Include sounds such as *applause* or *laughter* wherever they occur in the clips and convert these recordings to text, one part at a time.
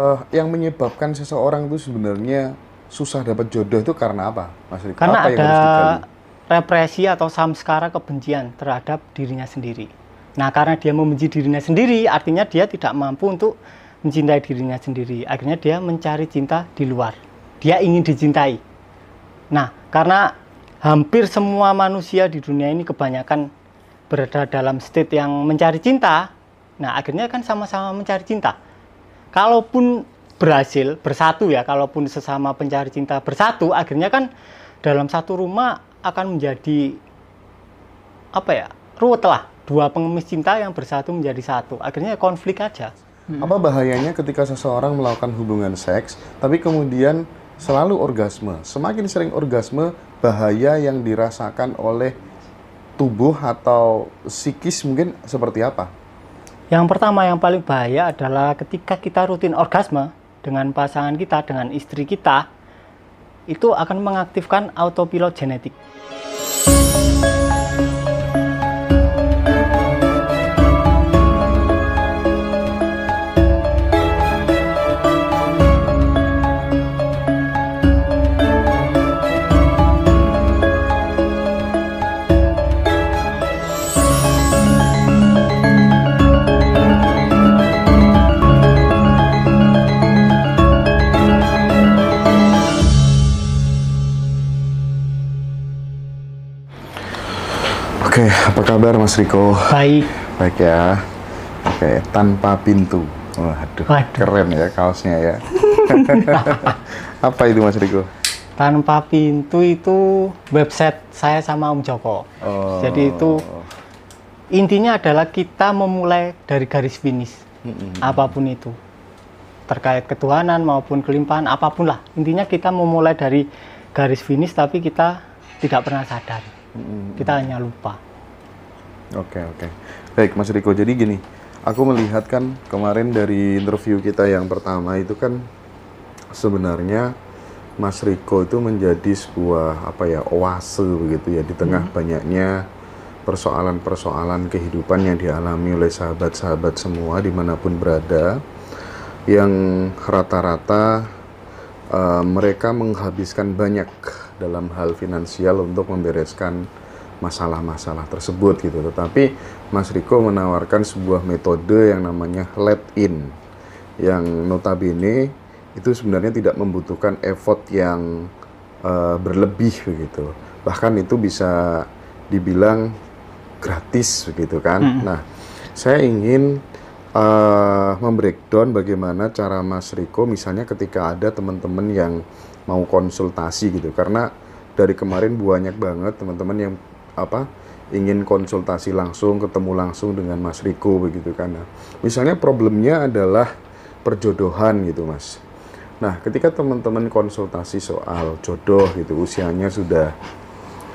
uh, yang menyebabkan seseorang itu sebenarnya susah dapat jodoh itu karena apa, Mas Karena apa ada represi atau samskara kebencian terhadap dirinya sendiri. Nah, karena dia membenci dirinya sendiri, artinya dia tidak mampu untuk mencintai dirinya sendiri. Akhirnya dia mencari cinta di luar. Dia ingin dicintai. Nah, karena hampir semua manusia di dunia ini kebanyakan berada dalam state yang mencari cinta. Nah, akhirnya kan sama-sama mencari cinta kalaupun berhasil bersatu ya, kalaupun sesama pencari cinta bersatu, akhirnya kan dalam satu rumah akan menjadi apa ya ruwet lah dua pengemis cinta yang bersatu menjadi satu akhirnya konflik aja hmm. apa bahayanya ketika seseorang melakukan hubungan seks tapi kemudian selalu orgasme semakin sering orgasme bahaya yang dirasakan oleh tubuh atau psikis mungkin seperti apa yang pertama yang paling bahaya adalah ketika kita rutin orgasme dengan pasangan kita, dengan istri kita, itu akan mengaktifkan autopilot genetik. kabar Mas Riko? Baik. Baik ya. Oke, tanpa pintu. Waduh, Waduh. keren ya kaosnya ya. *laughs* Apa itu Mas Riko? Tanpa pintu itu website saya sama Om Joko. Oh. Jadi itu intinya adalah kita memulai dari garis finish. -hmm. Apapun itu. Terkait ketuhanan maupun kelimpahan, apapun lah. Intinya kita memulai dari garis finish tapi kita tidak pernah sadar. -hmm. Kita hanya lupa. Oke okay, oke. Okay. Baik Mas Riko. Jadi gini, aku melihat kan kemarin dari interview kita yang pertama itu kan sebenarnya Mas Riko itu menjadi sebuah apa ya oase begitu ya di tengah hmm. banyaknya persoalan-persoalan kehidupan yang dialami oleh sahabat-sahabat semua dimanapun berada yang rata-rata uh, mereka menghabiskan banyak dalam hal finansial untuk membereskan masalah-masalah tersebut gitu. Tetapi Mas Riko menawarkan sebuah metode yang namanya let in yang notabene itu sebenarnya tidak membutuhkan effort yang uh, berlebih begitu. Bahkan itu bisa dibilang gratis begitu kan. Hmm. Nah, saya ingin uh, membreakdown bagaimana cara Mas Riko misalnya ketika ada teman-teman yang mau konsultasi gitu karena dari kemarin banyak banget teman-teman yang apa ingin konsultasi langsung, ketemu langsung dengan Mas Riko begitu kan. Nah, misalnya problemnya adalah perjodohan gitu Mas. Nah, ketika teman-teman konsultasi soal jodoh gitu, usianya sudah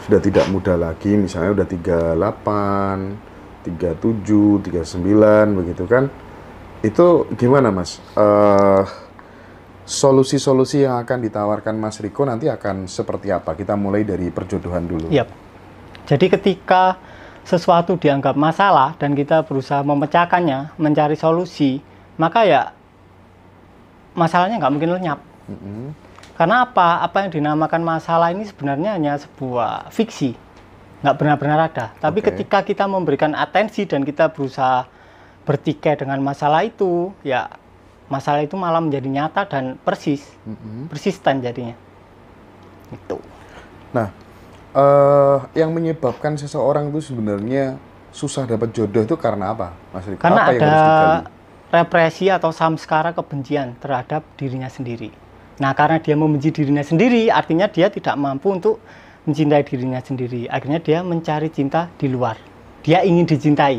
sudah tidak muda lagi, misalnya udah 38, 37, 39 begitu kan. Itu gimana Mas? Uh, solusi-solusi yang akan ditawarkan Mas Riko nanti akan seperti apa? Kita mulai dari perjodohan dulu. Yep. Jadi ketika sesuatu dianggap masalah dan kita berusaha memecahkannya, mencari solusi, maka ya masalahnya nggak mungkin lenyap. Mm -hmm. Karena apa? Apa yang dinamakan masalah ini sebenarnya hanya sebuah fiksi, nggak benar-benar ada. Tapi okay. ketika kita memberikan atensi dan kita berusaha bertikai dengan masalah itu, ya masalah itu malah menjadi nyata dan persis, mm -hmm. persisten jadinya. Itu. Nah, uh, yang menyebabkan seseorang itu sebenarnya susah dapat jodoh itu karena apa, Mas Karena apa ada yang harus represi atau samskara kebencian terhadap dirinya sendiri. Nah, karena dia membenci dirinya sendiri, artinya dia tidak mampu untuk mencintai dirinya sendiri. Akhirnya dia mencari cinta di luar. Dia ingin dicintai.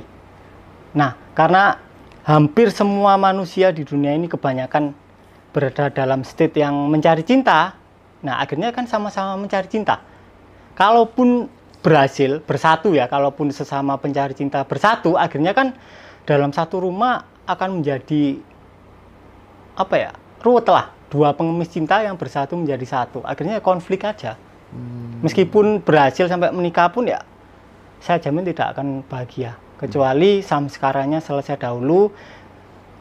Nah, karena hampir semua manusia di dunia ini kebanyakan berada dalam state yang mencari cinta. Nah, akhirnya kan sama-sama mencari cinta kalaupun berhasil bersatu ya, kalaupun sesama pencari cinta bersatu, akhirnya kan dalam satu rumah akan menjadi apa ya ruwet lah dua pengemis cinta yang bersatu menjadi satu akhirnya konflik aja hmm. meskipun berhasil sampai menikah pun ya saya jamin tidak akan bahagia kecuali hmm. samskaranya selesai dahulu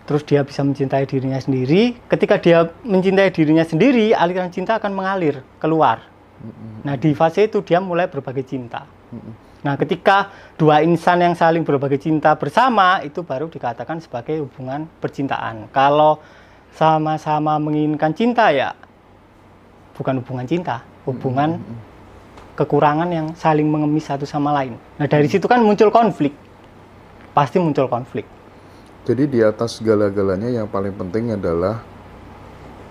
terus dia bisa mencintai dirinya sendiri ketika dia mencintai dirinya sendiri aliran cinta akan mengalir keluar Nah, di fase itu dia mulai berbagi cinta. Nah, ketika dua insan yang saling berbagi cinta bersama itu baru dikatakan sebagai hubungan percintaan. Kalau sama-sama menginginkan cinta ya bukan hubungan cinta, hubungan kekurangan yang saling mengemis satu sama lain. Nah, dari situ kan muncul konflik. Pasti muncul konflik. Jadi di atas segala-galanya yang paling penting adalah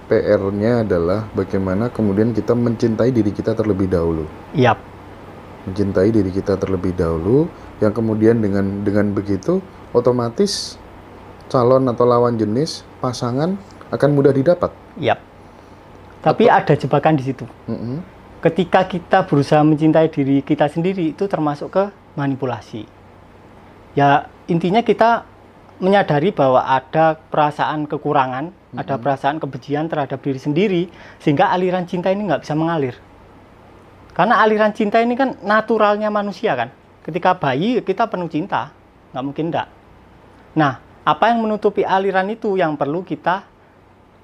PR-nya adalah bagaimana kemudian kita mencintai diri kita terlebih dahulu. Yap. Mencintai diri kita terlebih dahulu, yang kemudian dengan dengan begitu otomatis calon atau lawan jenis pasangan akan mudah didapat. Yap. Tapi atau, ada jebakan di situ. Mm -hmm. Ketika kita berusaha mencintai diri kita sendiri itu termasuk ke manipulasi. Ya intinya kita menyadari bahwa ada perasaan kekurangan, mm-hmm. ada perasaan kebencian terhadap diri sendiri, sehingga aliran cinta ini nggak bisa mengalir. Karena aliran cinta ini kan naturalnya manusia kan. Ketika bayi kita penuh cinta, nggak mungkin enggak. Nah, apa yang menutupi aliran itu yang perlu kita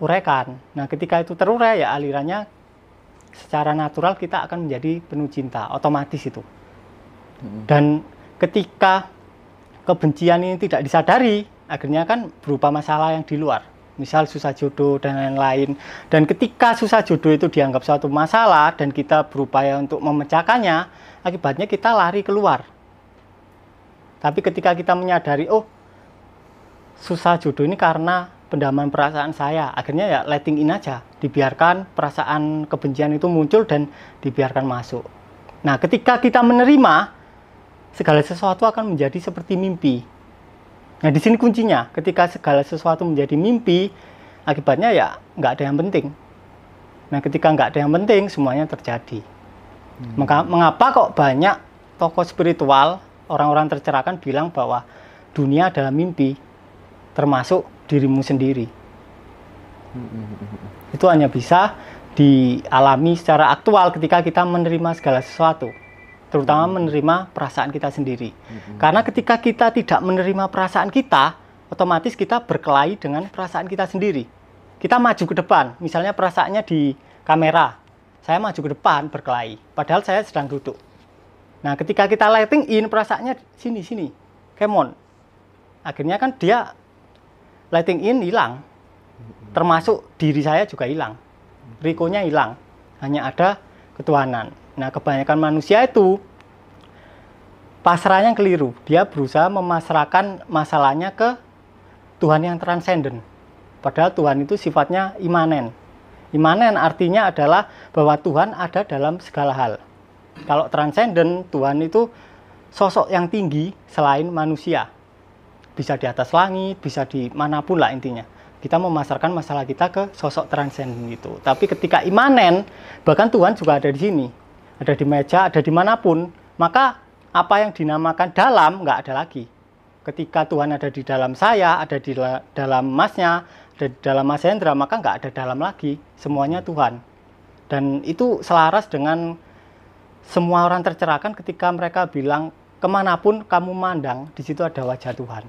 uraikan. Nah, ketika itu terurai ya alirannya secara natural kita akan menjadi penuh cinta, otomatis itu. Dan ketika kebencian ini tidak disadari, akhirnya kan berupa masalah yang di luar. Misal susah jodoh dan lain-lain. Dan ketika susah jodoh itu dianggap suatu masalah dan kita berupaya untuk memecahkannya, akibatnya kita lari keluar. Tapi ketika kita menyadari, oh susah jodoh ini karena pendaman perasaan saya, akhirnya ya letting in aja, dibiarkan perasaan kebencian itu muncul dan dibiarkan masuk. Nah, ketika kita menerima segala sesuatu akan menjadi seperti mimpi. Nah, di sini kuncinya, ketika segala sesuatu menjadi mimpi, akibatnya ya nggak ada yang penting. Nah, ketika nggak ada yang penting, semuanya terjadi. Hmm. Maka, mengapa kok banyak tokoh spiritual, orang-orang tercerahkan bilang bahwa dunia adalah mimpi, termasuk dirimu sendiri. Hmm. Itu hanya bisa dialami secara aktual ketika kita menerima segala sesuatu terutama hmm. menerima perasaan kita sendiri. Mm-hmm. Karena ketika kita tidak menerima perasaan kita, otomatis kita berkelahi dengan perasaan kita sendiri. Kita maju ke depan, misalnya perasaannya di kamera, saya maju ke depan berkelahi, padahal saya sedang duduk. Nah, ketika kita lighting in perasaannya sini sini, on. Akhirnya kan dia lighting in hilang, hmm. termasuk diri saya juga hilang, hmm. rikonya hilang, hanya ada ketuhanan. Nah, kebanyakan manusia itu pasrahnya keliru. Dia berusaha memasrahkan masalahnya ke Tuhan yang transenden. Padahal Tuhan itu sifatnya imanen. Imanen artinya adalah bahwa Tuhan ada dalam segala hal. Kalau transenden, Tuhan itu sosok yang tinggi selain manusia. Bisa di atas langit, bisa di manapun lah intinya. Kita memasarkan masalah kita ke sosok transenden itu. Tapi ketika imanen, bahkan Tuhan juga ada di sini ada di meja, ada di manapun. maka apa yang dinamakan dalam nggak ada lagi. Ketika Tuhan ada di dalam saya, ada di dalam masnya, ada di dalam mas Hendra, maka nggak ada dalam lagi. Semuanya Tuhan. Dan itu selaras dengan semua orang tercerahkan ketika mereka bilang kemanapun kamu mandang, di situ ada wajah Tuhan.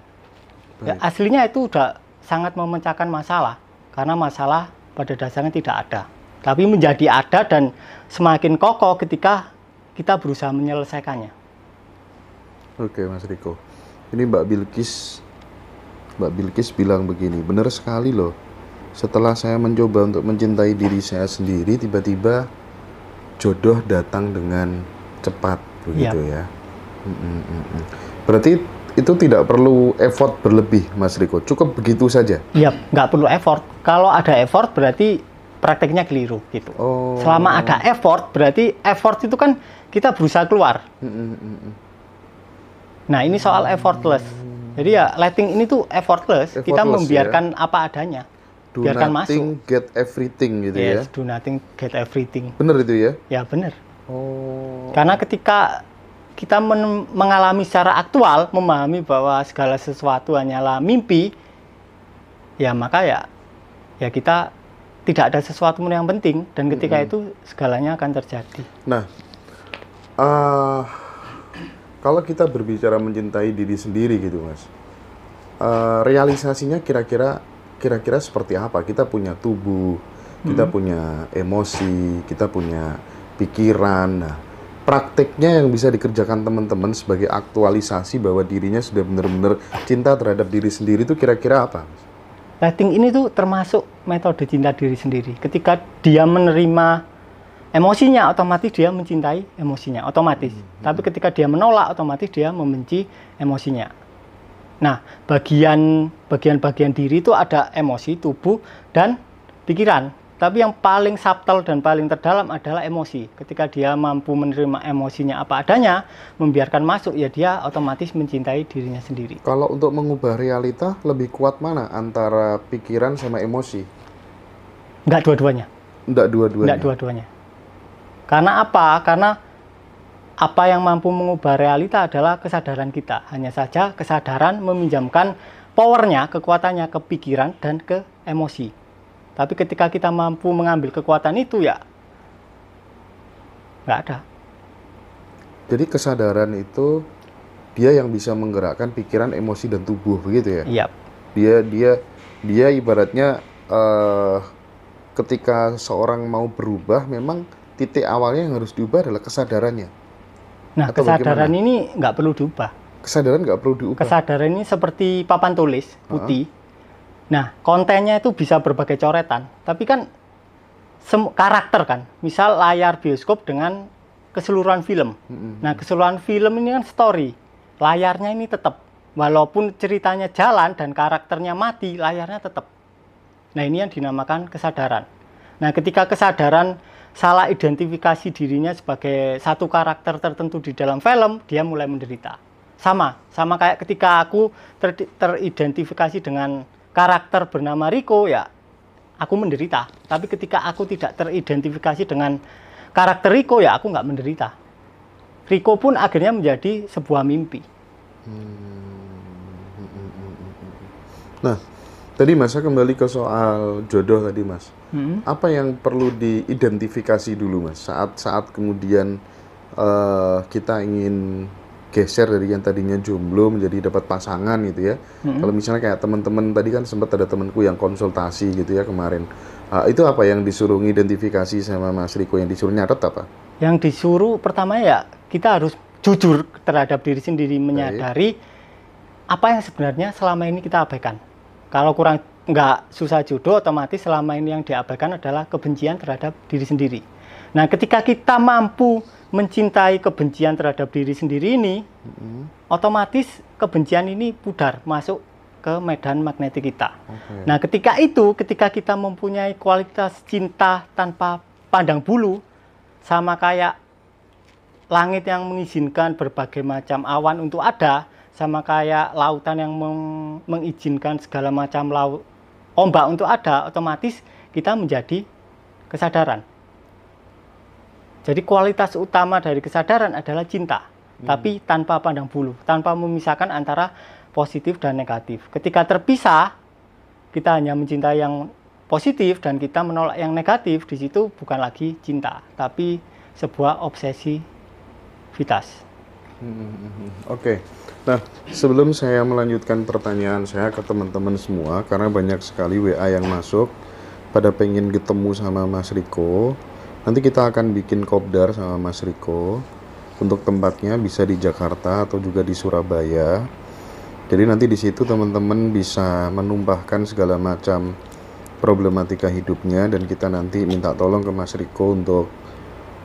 Ya, aslinya itu udah sangat memecahkan masalah, karena masalah pada dasarnya tidak ada tapi menjadi ada dan semakin kokoh ketika kita berusaha menyelesaikannya. Oke, Mas Riko. Ini Mbak Bilkis Mbak Bilkis bilang begini, benar sekali loh. Setelah saya mencoba untuk mencintai diri saya sendiri, tiba-tiba jodoh datang dengan cepat begitu yep. Iya. ya. Mm-mm-mm. Berarti itu tidak perlu effort berlebih, Mas Riko. Cukup begitu saja. Iya, nggak perlu effort. Kalau ada effort berarti prakteknya keliru gitu. Oh. Selama ada effort, berarti effort itu kan kita berusaha keluar. Hmm, hmm, hmm, nah, ini soal effortless. Jadi ya lighting ini tuh effortless, effortless kita membiarkan ya? apa adanya. Do biarkan nothing, masuk. get everything gitu ya. yes, ya. do nothing, get everything. Bener itu ya? Ya, bener. Oh. Karena ketika kita men mengalami secara aktual, memahami bahwa segala sesuatu hanyalah mimpi, ya maka ya ya kita tidak ada sesuatu pun yang penting dan ketika mm -hmm. itu segalanya akan terjadi. Nah, uh, kalau kita berbicara mencintai diri sendiri gitu mas, uh, realisasinya kira-kira kira-kira seperti apa? Kita punya tubuh, kita mm -hmm. punya emosi, kita punya pikiran. Nah, prakteknya yang bisa dikerjakan teman-teman sebagai aktualisasi bahwa dirinya sudah benar-benar cinta terhadap diri sendiri itu kira-kira apa? Mas? Gaslighting ini tuh termasuk metode cinta diri sendiri. Ketika dia menerima emosinya, otomatis dia mencintai emosinya, otomatis. Hmm, hmm. Tapi ketika dia menolak, otomatis dia membenci emosinya. Nah, bagian bagian-bagian diri itu ada emosi, tubuh dan pikiran. Tapi yang paling subtle dan paling terdalam adalah emosi. Ketika dia mampu menerima emosinya apa adanya, membiarkan masuk, ya dia otomatis mencintai dirinya sendiri. Kalau untuk mengubah realita, lebih kuat mana antara pikiran sama emosi? Enggak dua-duanya. Enggak dua-duanya. Enggak dua-duanya. Karena apa? Karena apa yang mampu mengubah realita adalah kesadaran kita. Hanya saja kesadaran meminjamkan powernya, kekuatannya ke pikiran dan ke emosi tapi ketika kita mampu mengambil kekuatan itu ya nggak ada. Jadi kesadaran itu dia yang bisa menggerakkan pikiran, emosi dan tubuh begitu ya. Iya. Yep. Dia dia dia ibaratnya uh, ketika seorang mau berubah memang titik awalnya yang harus diubah adalah kesadarannya. Nah, Atau kesadaran bagaimana? ini nggak perlu diubah. Kesadaran nggak perlu diubah. Kesadaran ini seperti papan tulis putih. Uh -huh Nah, kontennya itu bisa berbagai coretan, tapi kan karakter kan. Misal layar bioskop dengan keseluruhan film. Nah, keseluruhan film ini kan story. Layarnya ini tetap walaupun ceritanya jalan dan karakternya mati, layarnya tetap. Nah, ini yang dinamakan kesadaran. Nah, ketika kesadaran salah identifikasi dirinya sebagai satu karakter tertentu di dalam film, dia mulai menderita. Sama, sama kayak ketika aku ter- teridentifikasi dengan karakter bernama Riko ya aku menderita. Tapi ketika aku tidak teridentifikasi dengan karakter Riko ya aku nggak menderita. Riko pun akhirnya menjadi sebuah mimpi. Nah, tadi Mas saya kembali ke soal jodoh tadi Mas. Hmm. Apa yang perlu diidentifikasi dulu Mas saat saat kemudian uh, kita ingin geser dari yang tadinya jomblo menjadi dapat pasangan gitu ya. Hmm. Kalau misalnya kayak teman-teman tadi kan sempat ada temanku yang konsultasi gitu ya kemarin. Uh, itu apa yang disuruh identifikasi sama Mas Riko yang disuruh nyatet apa? Yang disuruh pertama ya kita harus jujur terhadap diri sendiri menyadari Baik. apa yang sebenarnya selama ini kita abaikan. Kalau kurang nggak susah jodoh otomatis selama ini yang diabaikan adalah kebencian terhadap diri sendiri. Nah, ketika kita mampu mencintai kebencian terhadap diri sendiri ini, hmm. otomatis kebencian ini pudar masuk ke medan magnetik kita. Okay. Nah, ketika itu, ketika kita mempunyai kualitas cinta tanpa pandang bulu, sama kayak langit yang mengizinkan berbagai macam awan untuk ada, sama kayak lautan yang meng mengizinkan segala macam laut ombak untuk ada, otomatis kita menjadi kesadaran. Jadi kualitas utama dari kesadaran adalah cinta, hmm. tapi tanpa pandang bulu, tanpa memisahkan antara positif dan negatif. Ketika terpisah, kita hanya mencintai yang positif dan kita menolak yang negatif, di situ bukan lagi cinta, tapi sebuah obsesi vitas. Hmm, hmm, hmm, hmm. Oke. Okay. Nah, sebelum saya melanjutkan pertanyaan saya ke teman-teman semua karena banyak sekali WA yang masuk pada pengen ketemu sama Mas Riko nanti kita akan bikin kopdar sama Mas Riko untuk tempatnya bisa di Jakarta atau juga di Surabaya jadi nanti di situ teman-teman bisa menumpahkan segala macam problematika hidupnya dan kita nanti minta tolong ke Mas Riko untuk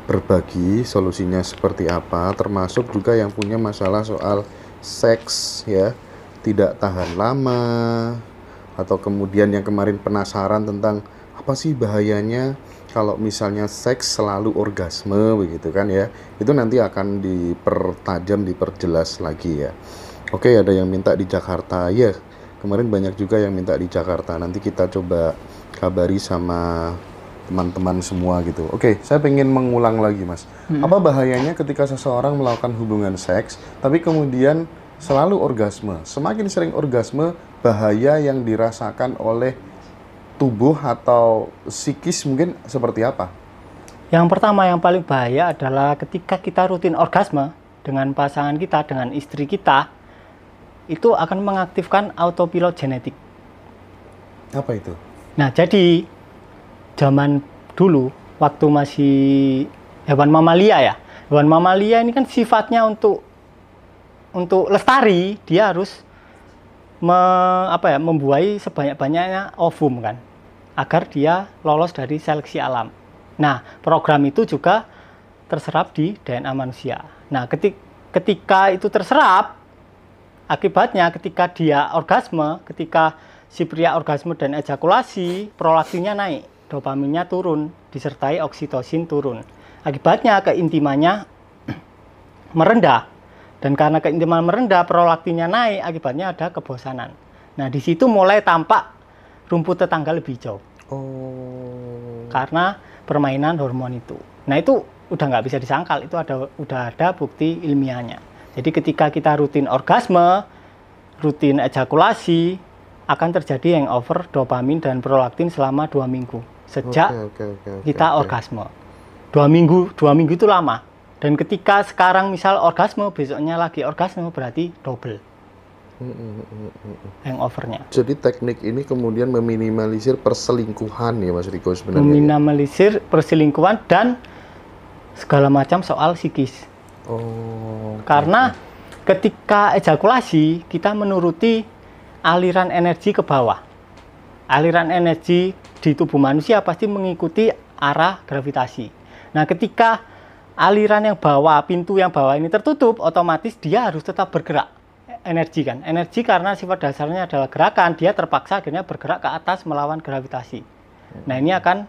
berbagi solusinya seperti apa termasuk juga yang punya masalah soal seks ya tidak tahan lama atau kemudian yang kemarin penasaran tentang apa sih bahayanya kalau misalnya seks selalu orgasme begitu kan ya itu nanti akan dipertajam diperjelas lagi ya oke ada yang minta di Jakarta ya kemarin banyak juga yang minta di Jakarta nanti kita coba kabari sama teman-teman semua gitu oke saya pengen mengulang lagi mas hmm. apa bahayanya ketika seseorang melakukan hubungan seks tapi kemudian selalu orgasme semakin sering orgasme bahaya yang dirasakan oleh tubuh atau psikis mungkin seperti apa? Yang pertama yang paling bahaya adalah ketika kita rutin orgasme dengan pasangan kita, dengan istri kita, itu akan mengaktifkan autopilot genetik. Apa itu? Nah, jadi zaman dulu waktu masih hewan mamalia ya. Hewan mamalia ini kan sifatnya untuk untuk lestari, dia harus me, apa ya, membuai sebanyak-banyaknya ovum kan agar dia lolos dari seleksi alam. Nah, program itu juga terserap di DNA manusia. Nah, ketika itu terserap, akibatnya ketika dia orgasme, ketika si pria orgasme dan ejakulasi, prolaktinnya naik, dopaminnya turun, disertai oksitosin turun. Akibatnya keintimannya *clears throat* merendah. Dan karena keintiman merendah, prolaktinnya naik, akibatnya ada kebosanan. Nah, di situ mulai tampak rumput tetangga lebih jauh. Oh. Karena permainan hormon itu. Nah itu udah nggak bisa disangkal itu ada udah ada bukti ilmiahnya. Jadi ketika kita rutin orgasme, rutin ejakulasi, akan terjadi yang over dopamin dan prolaktin selama dua minggu sejak okay, okay, okay, okay, kita okay. orgasme. Dua minggu, dua minggu itu lama. Dan ketika sekarang misal orgasme, besoknya lagi orgasme berarti double hangovernya. Jadi teknik ini kemudian meminimalisir perselingkuhan ya Mas Riko sebenarnya. Ya? Meminimalisir perselingkuhan dan segala macam soal psikis. Oh. Karena ketika ejakulasi kita menuruti aliran energi ke bawah. Aliran energi di tubuh manusia pasti mengikuti arah gravitasi. Nah, ketika aliran yang bawah, pintu yang bawah ini tertutup, otomatis dia harus tetap bergerak energi kan. Energi karena sifat dasarnya adalah gerakan, dia terpaksa akhirnya bergerak ke atas melawan gravitasi. Nah, ini akan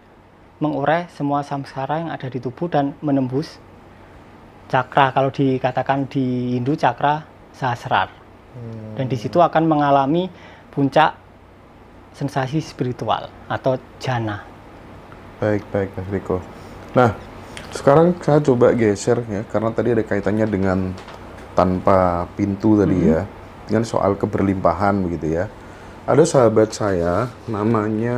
mengurai semua samsara yang ada di tubuh dan menembus cakra kalau dikatakan di Hindu cakra sasrar, Dan di situ akan mengalami puncak sensasi spiritual atau jana. Baik, baik Mas Riko. Nah, sekarang saya coba geser ya karena tadi ada kaitannya dengan tanpa pintu tadi hmm. ya dengan mm-hmm. soal keberlimpahan begitu ya ada sahabat saya namanya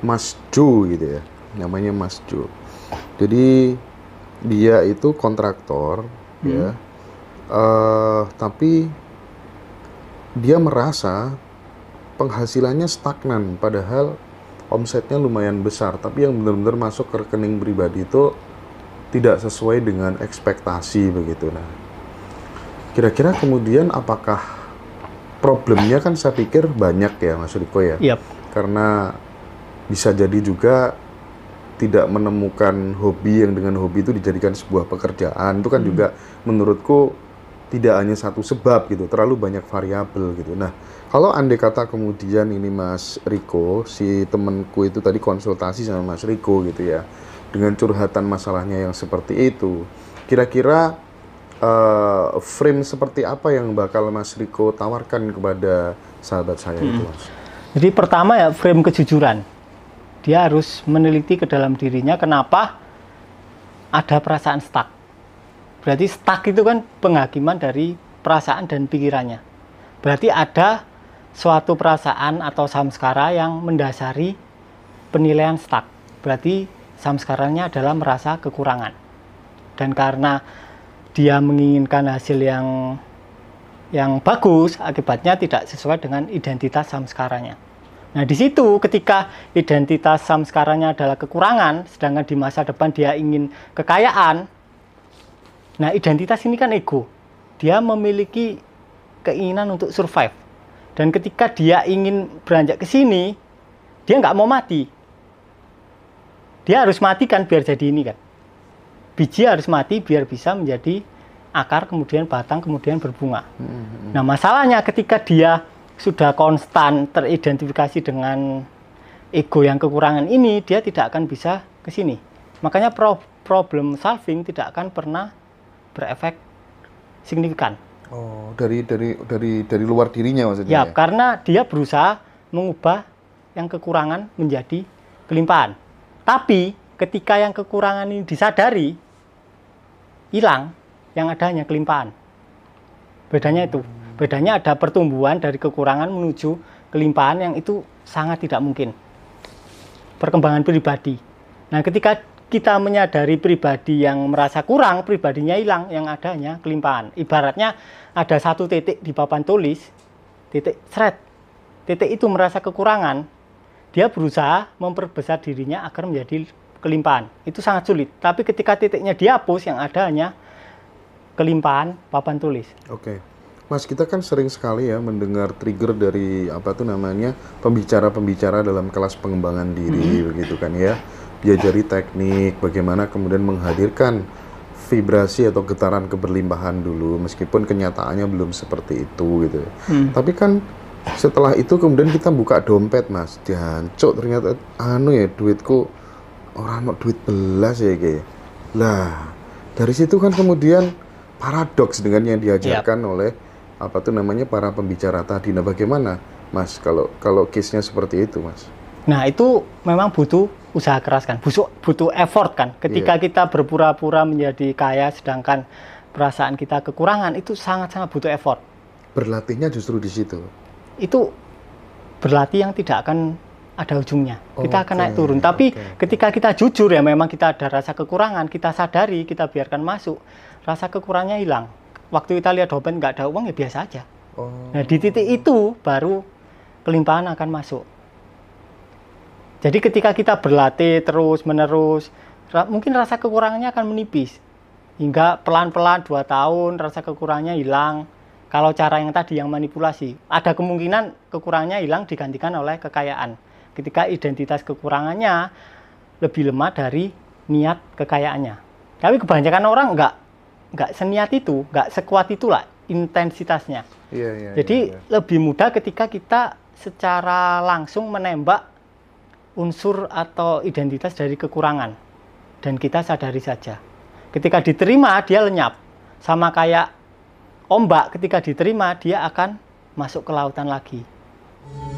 Mas Jo gitu ya namanya Mas Jo jadi dia itu kontraktor hmm. ya uh, tapi dia merasa penghasilannya stagnan padahal omsetnya lumayan besar tapi yang benar-benar masuk ke rekening pribadi itu tidak sesuai dengan ekspektasi begitu nah Kira-kira kemudian apakah problemnya kan saya pikir banyak ya Mas Riko ya. Yep. Karena bisa jadi juga tidak menemukan hobi yang dengan hobi itu dijadikan sebuah pekerjaan itu kan hmm. juga menurutku tidak hanya satu sebab gitu terlalu banyak variabel gitu nah kalau andai kata kemudian ini Mas Riko si temanku itu tadi konsultasi sama Mas Riko gitu ya dengan curhatan masalahnya yang seperti itu kira-kira uh, frame seperti apa yang bakal Mas Riko tawarkan kepada sahabat saya hmm. itu Mas? Jadi pertama ya frame kejujuran. Dia harus meneliti ke dalam dirinya kenapa ada perasaan stuck. Berarti stuck itu kan penghakiman dari perasaan dan pikirannya. Berarti ada suatu perasaan atau samskara yang mendasari penilaian stuck. Berarti samskaranya adalah merasa kekurangan. Dan karena dia menginginkan hasil yang yang bagus, akibatnya tidak sesuai dengan identitas samskaranya. Nah, di situ ketika identitas samskaranya adalah kekurangan, sedangkan di masa depan dia ingin kekayaan. Nah, identitas ini kan ego. Dia memiliki keinginan untuk survive. Dan ketika dia ingin beranjak ke sini, dia nggak mau mati. Dia harus mati kan biar jadi ini kan biji harus mati biar bisa menjadi akar kemudian batang kemudian berbunga. Hmm. Nah masalahnya ketika dia sudah konstan teridentifikasi dengan ego yang kekurangan ini dia tidak akan bisa ke sini. Makanya pro problem solving tidak akan pernah berefek signifikan. Oh dari dari dari dari luar dirinya maksudnya. Ya, ya? karena dia berusaha mengubah yang kekurangan menjadi kelimpahan. Tapi ketika yang kekurangan ini disadari, hilang yang adanya kelimpahan. Bedanya itu. Bedanya ada pertumbuhan dari kekurangan menuju kelimpahan yang itu sangat tidak mungkin. Perkembangan pribadi. Nah, ketika kita menyadari pribadi yang merasa kurang, pribadinya hilang, yang adanya kelimpahan. Ibaratnya ada satu titik di papan tulis, titik seret. Titik itu merasa kekurangan, dia berusaha memperbesar dirinya agar menjadi kelimpahan. Itu sangat sulit. Tapi ketika titiknya dihapus, yang ada hanya kelimpahan papan tulis. Oke. Mas, kita kan sering sekali ya mendengar trigger dari apa tuh namanya pembicara-pembicara dalam kelas pengembangan diri hmm begitu kan ya. Diajari teknik bagaimana kemudian menghadirkan vibrasi atau getaran keberlimpahan dulu meskipun kenyataannya belum seperti itu gitu. Mm. Tapi kan setelah itu kemudian kita buka dompet, Mas. cok ternyata anu ya duitku orang mau duit belas ya kayak lah dari situ kan kemudian paradoks dengan yang diajarkan yep. oleh apa tuh namanya para pembicara tadi nah bagaimana mas kalau kalau case nya seperti itu mas nah itu memang butuh usaha keras kan butuh butuh effort kan ketika yeah. kita berpura-pura menjadi kaya sedangkan perasaan kita kekurangan itu sangat-sangat butuh effort berlatihnya justru di situ itu berlatih yang tidak akan ada ujungnya. Oh, kita akan okay. naik turun. Tapi okay. ketika kita jujur ya memang kita ada rasa kekurangan, kita sadari, kita biarkan masuk, rasa kekurangannya hilang. Waktu kita lihat dompet nggak ada uang ya biasa aja. Oh. Nah di titik itu baru kelimpahan akan masuk. Jadi ketika kita berlatih terus menerus, ra mungkin rasa kekurangannya akan menipis hingga pelan-pelan dua tahun rasa kekurangannya hilang kalau cara yang tadi yang manipulasi, ada kemungkinan kekurangannya hilang digantikan oleh kekayaan ketika identitas kekurangannya lebih lemah dari niat kekayaannya. Tapi kebanyakan orang nggak nggak seniat itu, nggak sekuat itulah intensitasnya. Iya, iya, Jadi iya, iya. lebih mudah ketika kita secara langsung menembak unsur atau identitas dari kekurangan dan kita sadari saja. Ketika diterima dia lenyap, sama kayak ombak ketika diterima dia akan masuk ke lautan lagi.